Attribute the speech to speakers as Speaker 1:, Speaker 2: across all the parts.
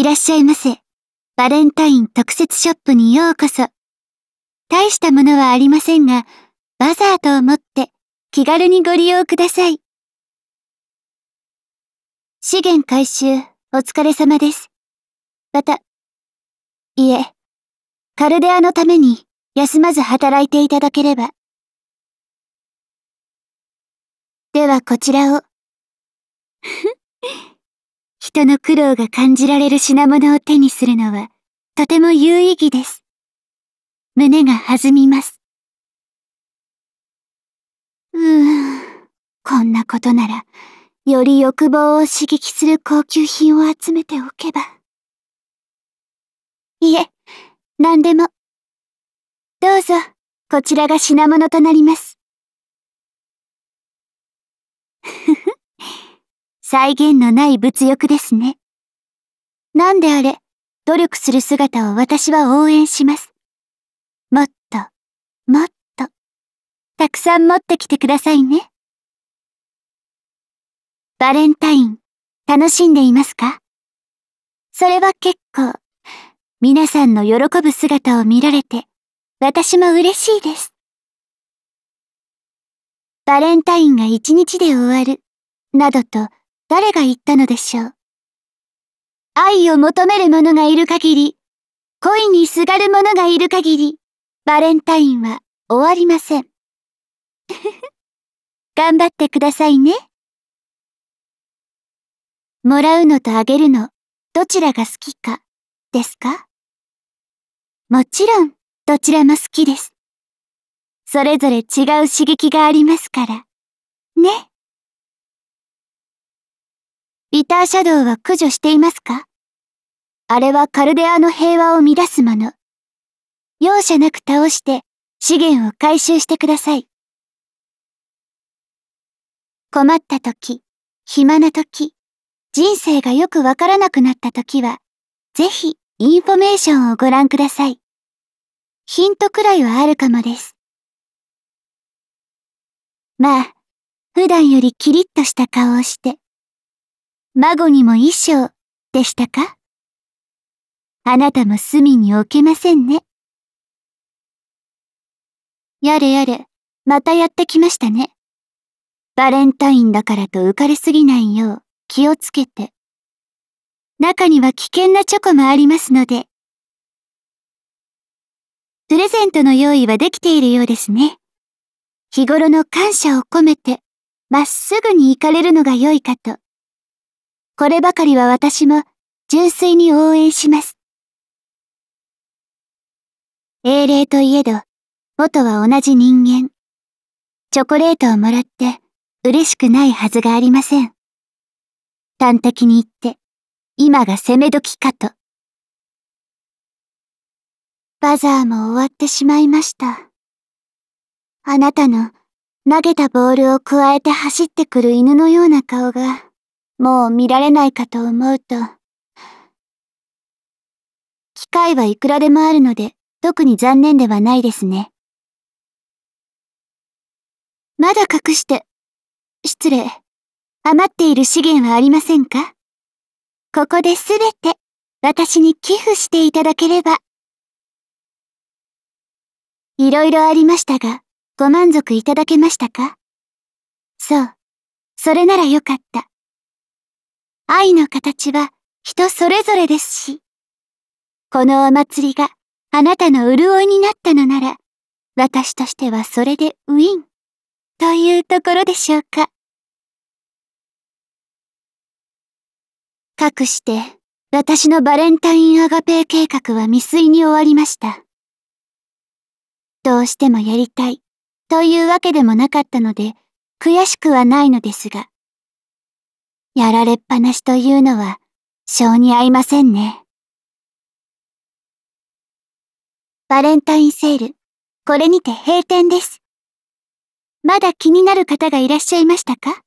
Speaker 1: いらっしゃいませ。バレンタイン特設ショップにようこそ。大したものはありませんが、バザーと思って気軽にご利用ください。資源回収、お疲れ様です。また、いえ、カルデアのために休まず働いていただければ。ではこちらを。人の苦労が感じられる品物を手にするのは、とても有意義です。胸が弾みます。うーん、こんなことなら、より欲望を刺激する高級品を集めておけば。いえ、何でも。どうぞ、こちらが品物となります。再現のない物欲ですね。なんであれ、努力する姿を私は応援します。もっと、もっと、たくさん持ってきてくださいね。バレンタイン、楽しんでいますかそれは結構、皆さんの喜ぶ姿を見られて、私も嬉しいです。バレンタインが一日で終わる、などと誰が言ったのでしょう。愛を求める者がいる限り、恋にすがる者がいる限り、バレンタインは終わりません。頑張ってくださいね。もらうのとあげるの、どちらが好きか、ですかもちろん、どちらも好きです。それぞれ違う刺激がありますから。ね。ビターシャドウは駆除していますかあれはカルデアの平和を乱すもの。容赦なく倒して資源を回収してください。困った時、暇な時、人生がよくわからなくなった時は、ぜひインフォメーションをご覧ください。ヒントくらいはあるかもです。まあ、普段よりキリッとした顔をして、孫にも衣装でしたかあなたも隅に置けませんね。やれやれ、またやってきましたね。バレンタインだからと浮かれすぎないよう気をつけて。中には危険なチョコもありますので。プレゼントの用意はできているようですね。日頃の感謝を込めて、まっすぐに行かれるのが良いかと。こればかりは私も純粋に応援します。英霊といえど、元は同じ人間。チョコレートをもらって嬉しくないはずがありません。端的に言って、今が攻め時かと。バザーも終わってしまいました。あなたの投げたボールを加えて走ってくる犬のような顔が。もう見られないかと思うと、機会はいくらでもあるので、特に残念ではないですね。まだ隠して、失礼、余っている資源はありませんかここで全て、私に寄付していただければ。いろいろありましたが、ご満足いただけましたかそう、それならよかった。愛の形は人それぞれですし、このお祭りがあなたの潤いになったのなら、私としてはそれでウィン、というところでしょうか。かくして、私のバレンタインアガペー計画は未遂に終わりました。どうしてもやりたい、というわけでもなかったので、悔しくはないのですが、やられっぱなしというのは、性に合いませんね。バレンタインセール、これにて閉店です。まだ気になる方がいらっしゃいましたか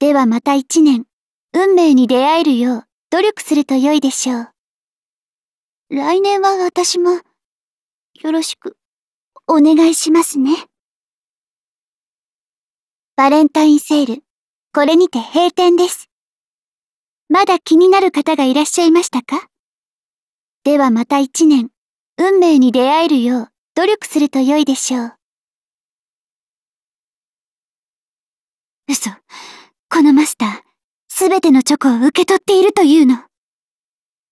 Speaker 1: ではまた一年、運命に出会えるよう努力すると良いでしょう。来年は私も、よろしく、お願いしますね。バレンタインセール。これにて閉店です。まだ気になる方がいらっしゃいましたかではまた一年、運命に出会えるよう努力すると良いでしょう。嘘。このマスター、すべてのチョコを受け取っているというの。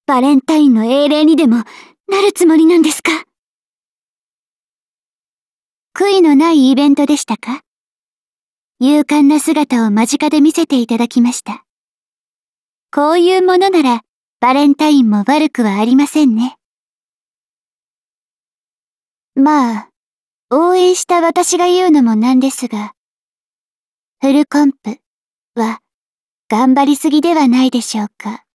Speaker 1: バレンタインの英霊にでも、なるつもりなんですか悔いのないイベントでしたか勇敢な姿を間近で見せていただきました。こういうものなら、バレンタインも悪くはありませんね。まあ、応援した私が言うのもなんですが、フルコンプは頑張りすぎではないでしょうか。